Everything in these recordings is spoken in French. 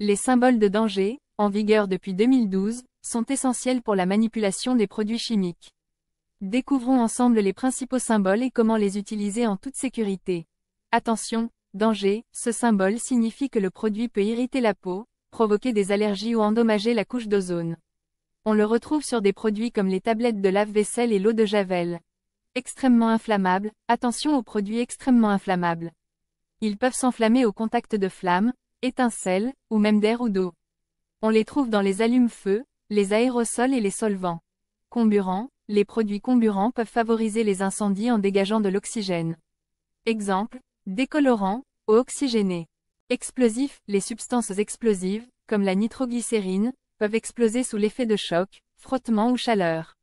Les symboles de danger, en vigueur depuis 2012, sont essentiels pour la manipulation des produits chimiques. Découvrons ensemble les principaux symboles et comment les utiliser en toute sécurité. Attention, danger, ce symbole signifie que le produit peut irriter la peau, provoquer des allergies ou endommager la couche d'ozone. On le retrouve sur des produits comme les tablettes de lave-vaisselle et l'eau de Javel. Extrêmement inflammable, attention aux produits extrêmement inflammables. Ils peuvent s'enflammer au contact de flammes, étincelles, ou même d'air ou d'eau. On les trouve dans les allumes-feux, les aérosols et les solvants. Comburants, les produits comburants peuvent favoriser les incendies en dégageant de l'oxygène. Exemple, décolorants, eau oxygénée. Explosifs, les substances explosives, comme la nitroglycérine, peuvent exploser sous l'effet de choc, frottement ou chaleur.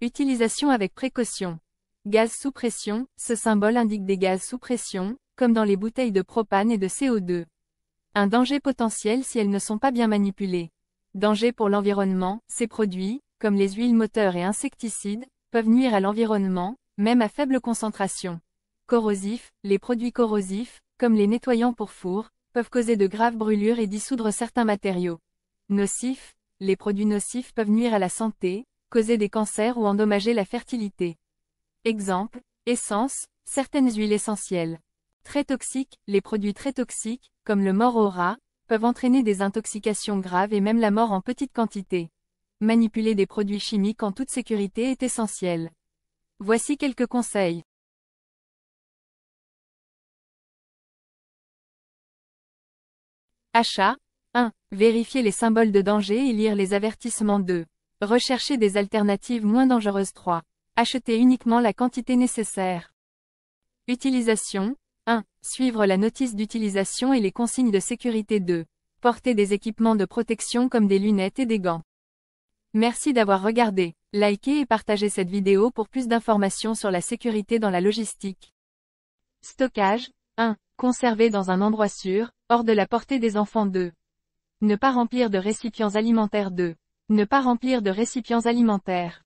Utilisation avec précaution. Gaz sous pression, ce symbole indique des gaz sous pression, comme dans les bouteilles de propane et de CO2. Un danger potentiel si elles ne sont pas bien manipulées. Danger pour l'environnement, ces produits, comme les huiles moteurs et insecticides, peuvent nuire à l'environnement, même à faible concentration. Corrosif, les produits corrosifs, comme les nettoyants pour four, peuvent causer de graves brûlures et dissoudre certains matériaux. Nocifs, les produits nocifs peuvent nuire à la santé, causer des cancers ou endommager la fertilité. Exemple, essence, certaines huiles essentielles. Très toxiques, les produits très toxiques, comme le mort au rat, peuvent entraîner des intoxications graves et même la mort en petite quantité. Manipuler des produits chimiques en toute sécurité est essentiel. Voici quelques conseils. Achat 1. Vérifier les symboles de danger et lire les avertissements 2. Rechercher des alternatives moins dangereuses 3. Acheter uniquement la quantité nécessaire. Utilisation 1. Suivre la notice d'utilisation et les consignes de sécurité 2. Porter des équipements de protection comme des lunettes et des gants. Merci d'avoir regardé, likez et partagez cette vidéo pour plus d'informations sur la sécurité dans la logistique. Stockage 1. Conserver dans un endroit sûr, hors de la portée des enfants 2. Ne pas remplir de récipients alimentaires 2. Ne pas remplir de récipients alimentaires.